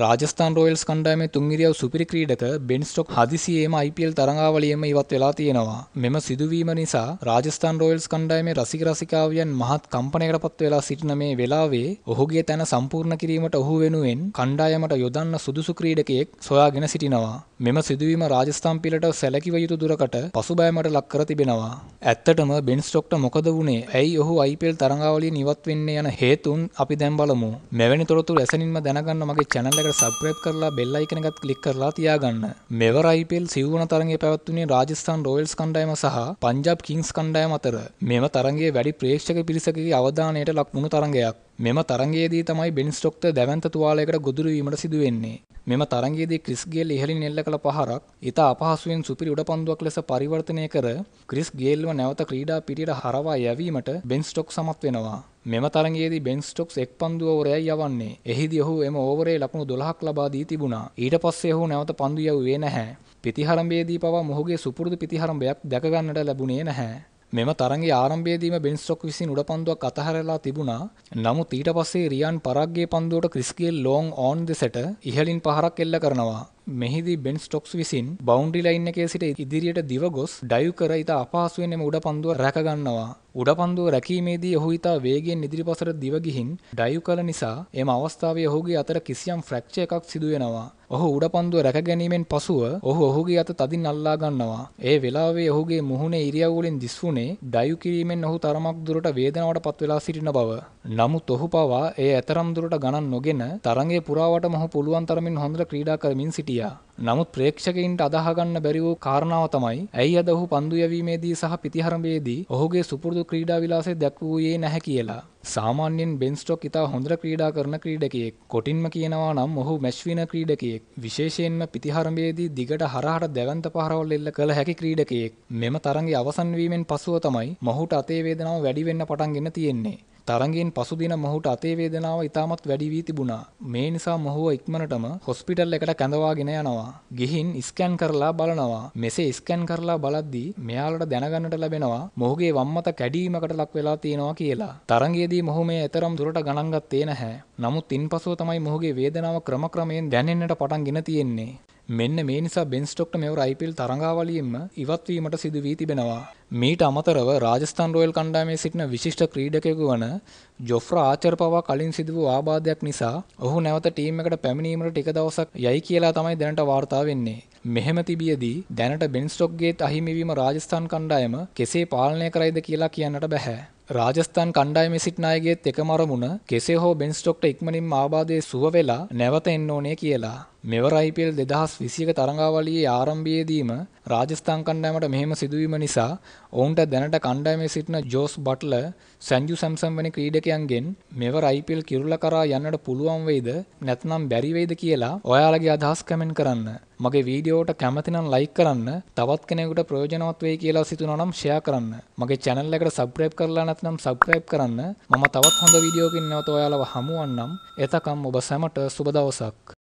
Rajasthan Royals කණ්ඩායමේ තුන්ඉරියව් සුපිරි ක්‍රීඩක බෙන් stock හදිසියේම IPL තරඟාවලියෙම ඉවත් වෙලා තියෙනවා. මෙම සිදුවීම නිසා රාජස්ථාන් රොයල්ස් කණ්ඩායමේ රසික රසිකාවියන් මහත් කම්පනයකට පත් වෙලා සිටින මේ වෙලාවේ ඔහුගේ තැන සම්පූර්ණ කිරීමට ඔහු වෙනුවෙන් කණ්ඩායමට යොදන්න සුදුසු ක්‍රීඩකයෙක් සොයාගෙන සිටිනවා. මෙම සිදුවීම රාජස්ථාන් පිලට සැලකිව යුතු දුරකට පසුබෑමට ලක් කර තිබෙනවා. ඇත්තටම බෙන් ස්ටොක්ට මොකද වුණේ? ඇයි ඔහු IPL තරඟාවලිය නිවත් වෙන්න යන හේතුන් අපි දැන් බලමු. මෙවැනි තොරතුරු ඇසෙනින්ම දැනගන්න මගේ channel එකට subscribe කරලා bell icon එකත් click කරලා තියාගන්න. මෙවර IPL සිවුවන තරඟය පැවැත්වුණේ රාජස්ථාන් රොයල්ස් කණ්ඩායම සහ පංජාබ් කිංස් කණ්ඩායම අතර. මෙම තරඟයේ වැඩි ප්‍රේක්ෂක පිරිසකගේ අවධානයට ලක්වුණු තරඟයක්. මෙම තරඟයේදී තමයි බෙන් ස්ටොක්ට දැවැන්ත තුවාලයකට ගොදුරු වීමට සිදුවෙන්නේ. මෙම තරගයේදී ක්‍රිස් ගේල් ඉහළින් එල්ල කළ පහරක් ඉතා අපහසුවෙන් සුපිරි උඩ පන්දුවක් ලෙස පරිවර්තනය කර ක්‍රිස් ගේල්ව නැවත ක්‍රීඩා පිටියට හරවා යැවීමට බෙන් ස්ටොක් සමත් වෙනවා. මෙම තරගයේදී බෙන් ස්ටොක්ස් එක් පන්දු ඕවරයයි යවන්නේ. එහිදී ඔහු එම ඕවරේ ලකුණු 12ක් ලබා දී තිබුණා. ඊට පස්සේ ඔහු නැවත පන්දු යවුවේ නැහැ. පිතිහරම්භයේදී පවා මොහුගේ සුපුරුදු පිතිහරම්භයක් දැක ගන්නට ලැබුණේ නැහැ. මෙම තරගයේ ආරම්භයේදීම බෙන් ස්ටොක් විසින් උඩ පන්දුවක් අතහැරලා තිබුණා. නමුත් ඊට පස්සේ රියන් පරක්ගේ පන්දුවට ක්‍රිස්ගේල් ලොන් ඕන් දෙසට ඉහළින් පහරක් එල්ල කරනවා. මෙහිදී බෙන් ස්ටොක්ස් විසින් බවුන්ඩි ලයින් එකේ සිට ඉදිරියට දිව ගොස් ඩයිව් කර ඉතා අපහසුවෙන් එම උඩ පන්දුව රැකගන්නවා. උඩ පන්දුව රැකීමේදී ඔහු ඉතා වේගෙන් ඉදිරිපසට දිව ගිහින් ඩයිව් කළ නිසා එම අවස්ථාවේ ඔහුගේ අතර කිසියම් ෆ්‍රැක්චර් එකක් සිදු වෙනවා. ඔහු උඩ පන්දුව රැකගැනීමෙන් පසුව ඔහු ඔහුගේ අත තදින් අල්ලා ගන්නවා. ඒ වෙලාවේ ඔහුගේ මුහුණේ ඉරියව් වලින් දිස්ුනේ ඩයු කිරීමෙන් ඔහු තරමක් දුරට වේදනාවට පත් වෙලා සිටින බව. නමුත් ඔහු පවා ඒ ඇතරම් දුරට ගණන් නොගෙන තරඟයේ පුරාවටම ඔහු පුළුවන් තරමින් හොඳට ක්‍රීඩා කරමින් සිටියා. නමුත් ප්‍රේක්ෂකයින්ට අදාහගන්න බැරි වූ කාරණාව තමයි ඇයි අද ඔහු පන්දු යැවීමේදී සහ පිටිහරඹයේදී ඔහුගේ සුපුරුදු ක්‍රීඩා විලාසය දැක්වූයේ නැහැ කියලා. සාමාන්‍යයෙන් බෙන් ස්ටොක් ඉතා හොඳට ක්‍රීඩා කරන ක්‍රීඩකයෙක්. කොටින්ම කියනවා නම් ඔහු මැච් වින ක්‍රීඩකයෙක්. විශේෂයෙන්ම පිටිහරඹයේදී දිගට හරහට දැවැන්ත පහරවල් එල්ල කළ හැකි ක්‍රීඩකයෙක්. මෙම තරඟයේ අවසන් වීමෙන් පසුව තමයි මොහුට අතේ වේදනාව වැඩි වෙන්න පටන්ගෙන තියෙන්නේ. තරඟයෙන් පසුදින මොහුට අතේ වේදනාව ඉතාමත් වැඩි වී තිබුණා. මේ නිසා මොහුව ඉක්මනටම හොස්පිටල් එකට කැඳවාගෙන යනවා. ගිහින් ස්කෑන් කරලා බලනවා. මෙසේ ස්කෑන් කරලා බලද්දී මෙයාලට දැනගන්නට ලැබෙනවා මොහුගේ වම් මත කැඩීමකට ලක් වෙලා තියෙනවා කියලා. තරඟයේදී මොහු මේ එතරම් දුරට ගණන් ගත්තේ නැහැ. නමුත් ඉන්පසුව තමයි මොහුගේ වේදනාව ක්‍රමක්‍රමයෙන් දැනෙන්නට පටන්ගෙන තියෙන්නේ. මෙන්න මේ නිසා බෙන් ස්ටොක්ට මෙවර IPL තරඟාවලියෙන්ම ඉවත් වීමට සිදු වී තිබෙනවා. මීට අමතරව රාජස්ථාන් රොයල් කණ්ඩායමේ සිටින විශිෂ්ට ක්‍රීඩකයෙකු වන ජොෆ්‍රා ආචර් පවා කලින් සිදු වූ ආබාධයක් නිසා ඔහු නැවත ටීම් එකට පැමිණීමට ටික දවසක් යයි කියලා තමයි දැනට වාර්තා වෙන්නේ. මෙහෙම තිබියදී දැනට බෙන්ස්ටොක්ගේත් අහිමිවීම රාජස්ථාන් කණ්ඩායම කෙසේ පාලනය කරයිද කියලා කියන්නට බැහැ. රාජස්ථාන් කණ්ඩායමේ සිටින අයගේත් එකමරමුණ කෙසේ හෝ බෙන්ස්ටොක්ට ඉක්මනින් ආබාධයේ සුව වෙලා නැවත එන්න ඕනේ කියලා. මෙවර IPL 2021 තරඟාවලියේ ආරම්භයේදීම රාජස්ථාන් කණ්ඩායමට මෙහෙම සිදුවීම නිසා ඔවුන්ට දැනට කණ්ඩායමේ සිටින ජෝස් බට්ලර්, සැන්ජු සැම්සන් වැනි ක්‍රීඩකයන්ගෙන් මෙවර IPL කිරුළ කරා යන්නට පුළුවන් වෙයිද නැත්නම් බැරි වෙයිද කියලා ඔයාලගේ අදහස් කමෙන්ට් කරන්න. මගේ වීඩියෝට කැමති නම් ලයික් කරන්න, තවත් කෙනෙකුට ප්‍රයෝජනවත් වෙයි කියලා සිතනවා නම් ෂෙයා කරන්න. මගේ channel එකට subscribe කරලා නැත්නම් subscribe කරන්න. මම තවත් හොඳ වීඩියෝකින් නැවත ඔයාලව හමුවන්නම්. එතකම් ඔබ සැමට සුබ දවසක්.